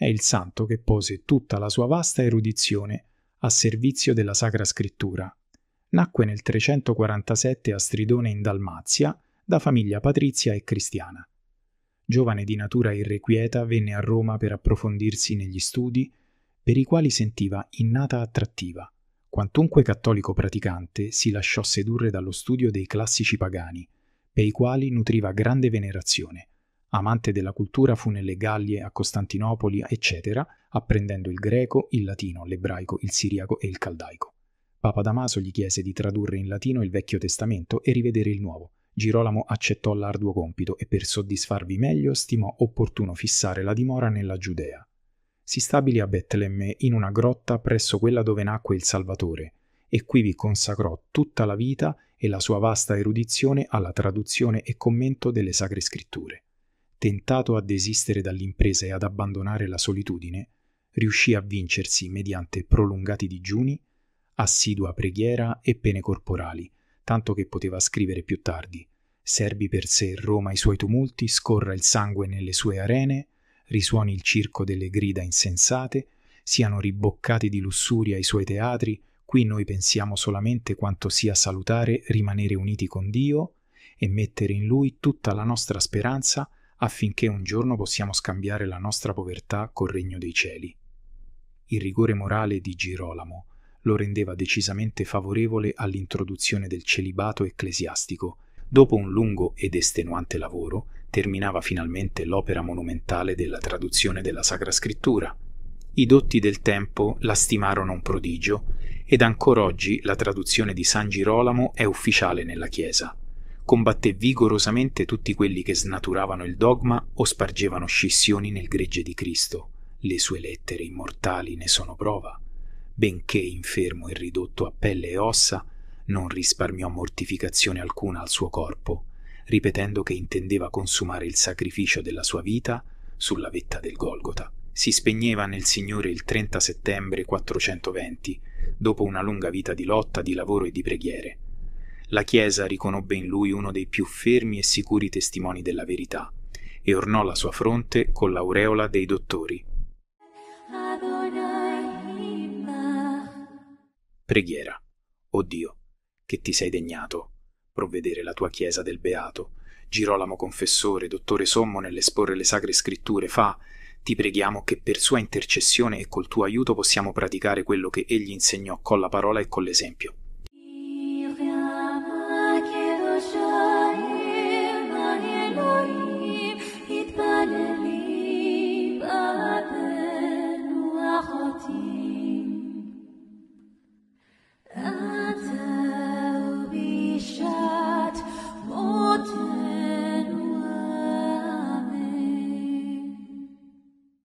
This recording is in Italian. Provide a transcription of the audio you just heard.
è il santo che pose tutta la sua vasta erudizione a servizio della Sacra Scrittura. Nacque nel 347 a Stridone in Dalmazia da famiglia patrizia e cristiana. Giovane di natura irrequieta, venne a Roma per approfondirsi negli studi per i quali sentiva innata attrattiva. Quantunque cattolico praticante, si lasciò sedurre dallo studio dei classici pagani, per i quali nutriva grande venerazione, Amante della cultura fu nelle Gallie, a Costantinopoli, eccetera, apprendendo il greco, il latino, l'ebraico, il siriaco e il caldaico. Papa Damaso gli chiese di tradurre in latino il Vecchio Testamento e rivedere il Nuovo. Girolamo accettò l'arduo compito e per soddisfarvi meglio stimò opportuno fissare la dimora nella Giudea. Si stabilì a Betlemme in una grotta presso quella dove nacque il Salvatore e qui vi consacrò tutta la vita e la sua vasta erudizione alla traduzione e commento delle Sacre Scritture tentato a desistere dall'impresa e ad abbandonare la solitudine, riuscì a vincersi mediante prolungati digiuni, assidua preghiera e pene corporali, tanto che poteva scrivere più tardi Serbi per sé Roma i suoi tumulti, scorra il sangue nelle sue arene, risuoni il circo delle grida insensate, siano riboccati di lussuria i suoi teatri, qui noi pensiamo solamente quanto sia salutare rimanere uniti con Dio e mettere in Lui tutta la nostra speranza affinché un giorno possiamo scambiare la nostra povertà col regno dei cieli. Il rigore morale di Girolamo lo rendeva decisamente favorevole all'introduzione del celibato ecclesiastico. Dopo un lungo ed estenuante lavoro, terminava finalmente l'opera monumentale della traduzione della Sacra Scrittura. I dotti del tempo la stimarono un prodigio ed ancora oggi la traduzione di San Girolamo è ufficiale nella Chiesa combatté vigorosamente tutti quelli che snaturavano il dogma o spargevano scissioni nel gregge di Cristo. Le sue lettere immortali ne sono prova. Benché infermo e ridotto a pelle e ossa, non risparmiò mortificazione alcuna al suo corpo, ripetendo che intendeva consumare il sacrificio della sua vita sulla vetta del Golgota. Si spegneva nel Signore il 30 settembre 420, dopo una lunga vita di lotta, di lavoro e di preghiere la Chiesa riconobbe in lui uno dei più fermi e sicuri testimoni della verità e ornò la sua fronte con l'aureola dei dottori. Preghiera. O Dio, che ti sei degnato provvedere la tua Chiesa del Beato. Girolamo confessore, dottore sommo nell'esporre le sacre scritture, fa ti preghiamo che per sua intercessione e col tuo aiuto possiamo praticare quello che egli insegnò con la parola e con l'esempio.